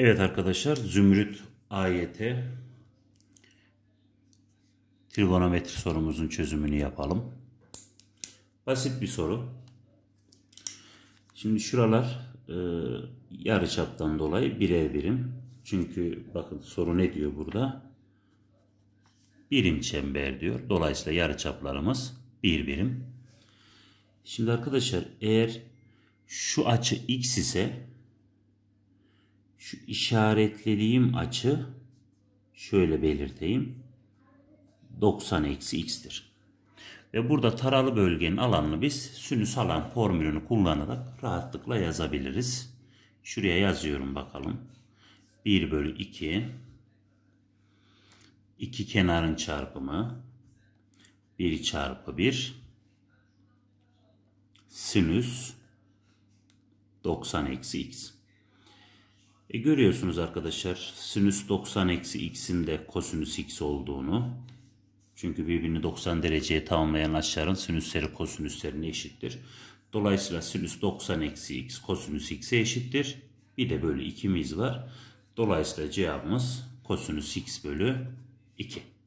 Evet arkadaşlar Zümrüt AYT trigonometri sorumuzun çözümünü yapalım. Basit bir soru. Şimdi şuralar e, yarı çaptan dolayı birer birim. Çünkü bakın soru ne diyor burada? Birim çember diyor. Dolayısıyla yarı çaplarımız bir birim. Şimdi arkadaşlar eğer şu açı x ise şu işaretlediğim açı şöyle belirteyim. 90 eksi x'tir. Ve burada taralı bölgenin alanını biz sinüs alan formülünü kullanarak rahatlıkla yazabiliriz. Şuraya yazıyorum bakalım. 1 bölü 2 2 kenarın çarpımı 1 çarpı 1 sinüs 90 eksi x. E görüyorsunuz arkadaşlar sinüs 90 eksi x'in de kosinüs x olduğunu. Çünkü birbirini 90 dereceye tamamlayan açıların sinüsleri kosinüslerine eşittir. Dolayısıyla sinüs 90 eksi x kosinüs x'e eşittir. Bir de bölü 2'miz var. Dolayısıyla cevabımız kosinüs x bölü 2.